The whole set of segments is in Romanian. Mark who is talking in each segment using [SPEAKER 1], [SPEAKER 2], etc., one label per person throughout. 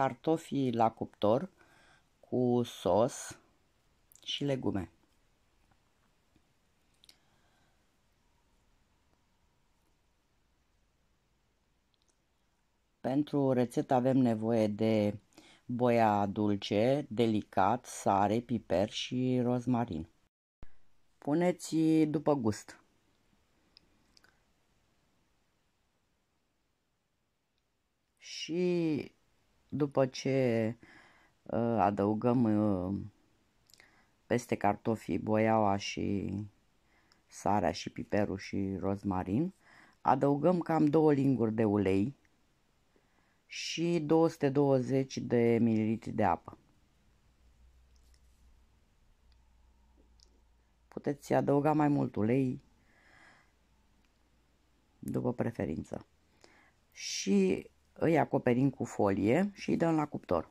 [SPEAKER 1] cartofii la cuptor cu sos și legume. Pentru rețetă avem nevoie de boia dulce, delicat, sare, piper și rozmarin. Puneți după gust. Și după ce uh, adăugăm uh, peste cartofii boiaua și sarea și piperul și rozmarin, adăugăm cam 2 linguri de ulei și 220 de ml de apă. Puteți adăuga mai mult ulei după preferință. Și îi acoperim cu folie și îi dăm la cuptor.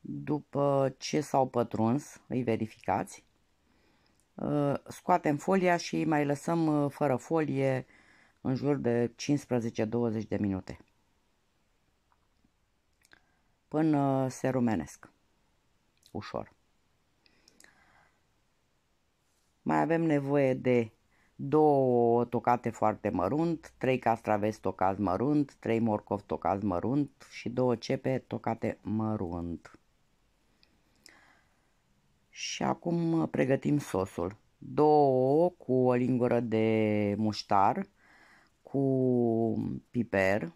[SPEAKER 1] După ce s-au pătruns, îi verificați, uh, scoatem folia și îi mai lăsăm uh, fără folie în jur de 15-20 de minute până se rumenesc ușor. Mai avem nevoie de două tocate foarte mărunt, trei castraveți tocați mărunt, trei morcovi tocați mărunt și două cepe tocate mărunt. Și acum pregătim sosul. Două cu o lingură de muștar, cu piper,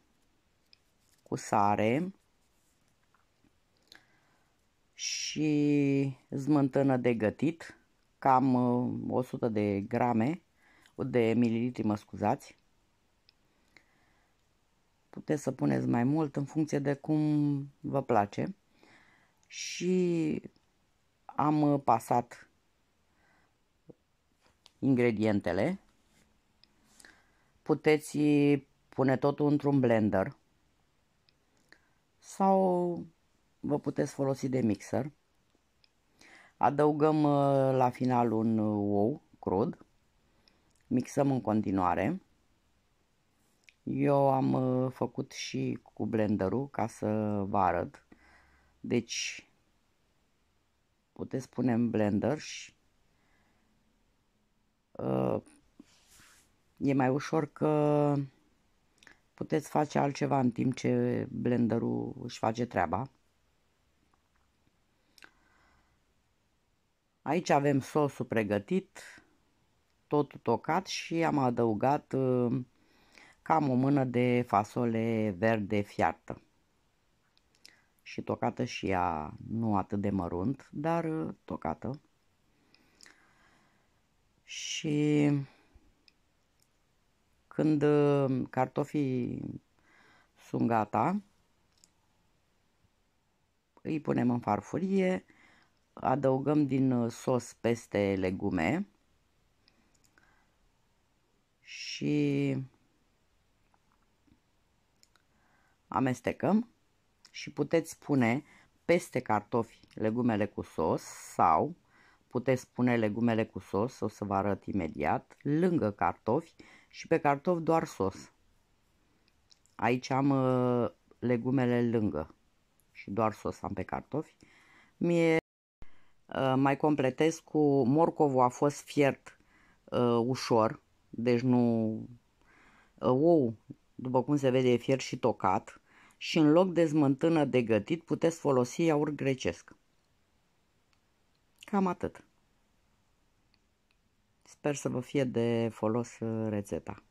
[SPEAKER 1] cu sare și smântână de gătit, cam 100 de grame de mililitri, mă scuzați. Puteți să puneți mai mult în funcție de cum vă place. Și am uh, pasat ingredientele. Puteți pune totul într-un blender sau vă puteți folosi de mixer. Adăugăm uh, la final un uh, ou crud mixăm în continuare. Eu am uh, făcut și cu blenderul ca să vă arăt. Deci puteți pune în blender și uh, e mai ușor că puteți face altceva în timp ce blenderul își face treaba. Aici avem sosul pregătit, totul tocat și am adăugat uh, cam o mână de fasole verde fiartă și tocată și ea nu atât de mărunt, dar uh, tocată. Și când uh, cartofii sunt gata, îi punem în farfurie, adăugăm din sos peste legume și amestecăm și puteți pune peste cartofi legumele cu sos sau puteți pune legumele cu sos, o să vă arăt imediat, lângă cartofi și pe cartofi doar sos. Aici am ă, legumele lângă și doar sos am pe cartofi. Mie ă, mai completez cu morcovul a fost fiert ă, ușor, deci nu... Ă, Ou, după cum se vede, e fier și tocat și în loc de smântână de gătit puteți folosi iaurt grecesc. Cam atât. Sper să vă fie de folos ă, rețeta.